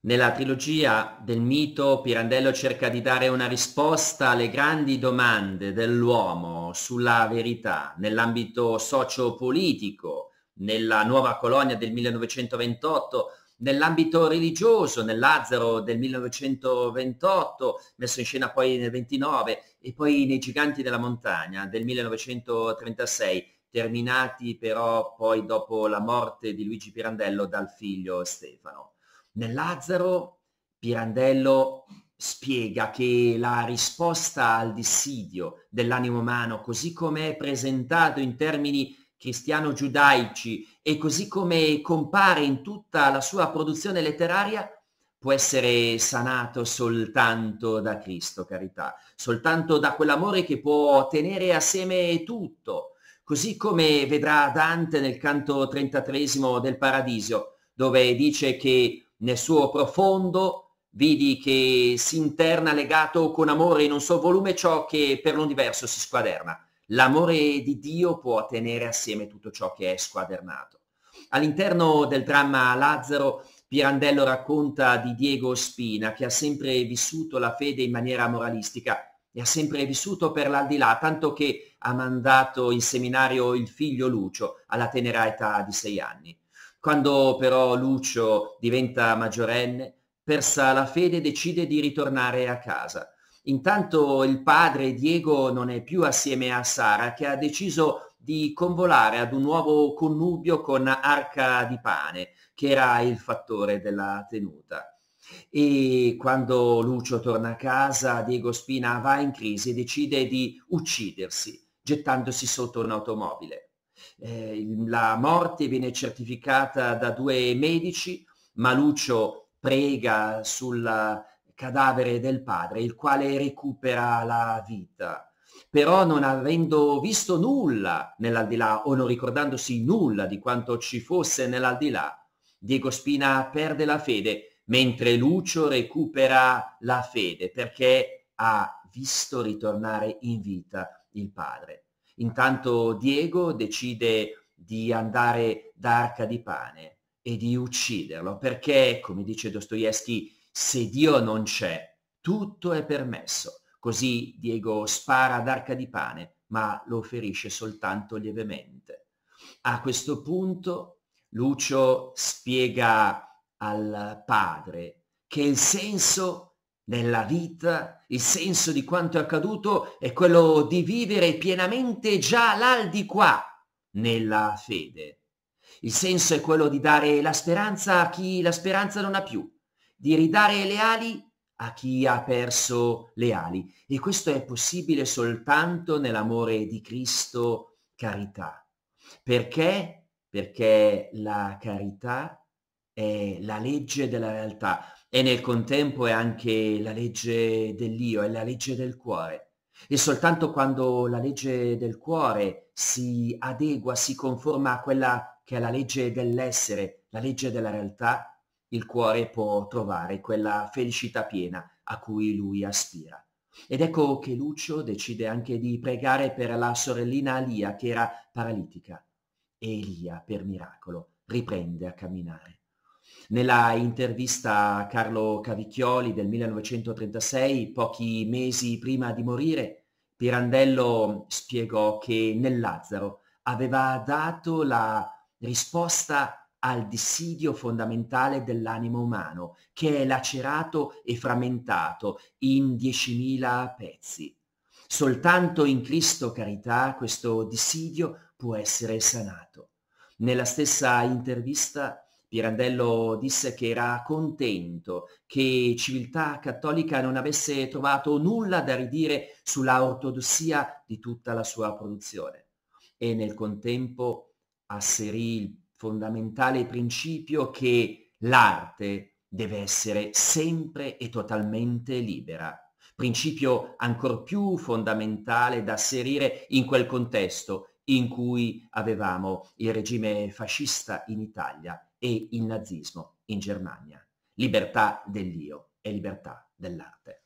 Nella trilogia del mito Pirandello cerca di dare una risposta alle grandi domande dell'uomo sulla verità nell'ambito socio-politico, nella nuova colonia del 1928, nell'ambito religioso, nel Lazzaro del 1928, messo in scena poi nel 29 e poi nei Giganti della Montagna del 1936, terminati però poi dopo la morte di Luigi Pirandello dal figlio Stefano. Nel Lazzaro Pirandello spiega che la risposta al dissidio dell'animo umano, così come è presentato in termini cristiano-giudaici e così come compare in tutta la sua produzione letteraria, può essere sanato soltanto da Cristo, carità, soltanto da quell'amore che può tenere assieme tutto, così come vedrà Dante nel canto 33 del Paradiso, dove dice che nel suo profondo vidi che si interna legato con amore in un suo volume ciò che per l'universo si squaderna. L'amore di Dio può tenere assieme tutto ciò che è squadernato. All'interno del dramma Lazzaro, Pirandello racconta di Diego Spina, che ha sempre vissuto la fede in maniera moralistica e ha sempre vissuto per l'aldilà, tanto che ha mandato in seminario il figlio Lucio alla tenera età di sei anni. Quando però Lucio diventa maggiorenne, persa la fede decide di ritornare a casa. Intanto il padre Diego non è più assieme a Sara che ha deciso di convolare ad un nuovo connubio con Arca di Pane, che era il fattore della tenuta. E quando Lucio torna a casa, Diego Spina va in crisi e decide di uccidersi, gettandosi sotto un'automobile. Eh, la morte viene certificata da due medici, Maluccio prega sul cadavere del padre, il quale recupera la vita. Però non avendo visto nulla nell'aldilà o non ricordandosi nulla di quanto ci fosse nell'aldilà, Diego Spina perde la fede, mentre Lucio recupera la fede perché ha visto ritornare in vita il padre. Intanto Diego decide di andare da Arca di Pane e di ucciderlo perché, come dice Dostoevsky, se Dio non c'è, tutto è permesso. Così Diego spara ad Arca di Pane, ma lo ferisce soltanto lievemente. A questo punto Lucio spiega al padre che il senso nella vita il senso di quanto è accaduto è quello di vivere pienamente già l'aldi qua nella fede. Il senso è quello di dare la speranza a chi la speranza non ha più, di ridare le ali a chi ha perso le ali. E questo è possibile soltanto nell'amore di Cristo carità. Perché? Perché la carità è la legge della realtà e nel contempo è anche la legge dell'io, è la legge del cuore. E soltanto quando la legge del cuore si adegua, si conforma a quella che è la legge dell'essere, la legge della realtà, il cuore può trovare quella felicità piena a cui lui aspira. Ed ecco che Lucio decide anche di pregare per la sorellina Alia che era paralitica. E Elia, per miracolo, riprende a camminare. Nella intervista a Carlo Cavicchioli del 1936, pochi mesi prima di morire, Pirandello spiegò che nel Lazzaro aveva dato la risposta al dissidio fondamentale dell'animo umano, che è lacerato e frammentato in 10.000 pezzi. Soltanto in Cristo carità questo dissidio può essere sanato. Nella stessa intervista Pirandello disse che era contento che civiltà cattolica non avesse trovato nulla da ridire sulla ortodossia di tutta la sua produzione e nel contempo asserì il fondamentale principio che l'arte deve essere sempre e totalmente libera, principio ancor più fondamentale da asserire in quel contesto in cui avevamo il regime fascista in Italia e il nazismo in Germania. Libertà dell'io e libertà dell'arte.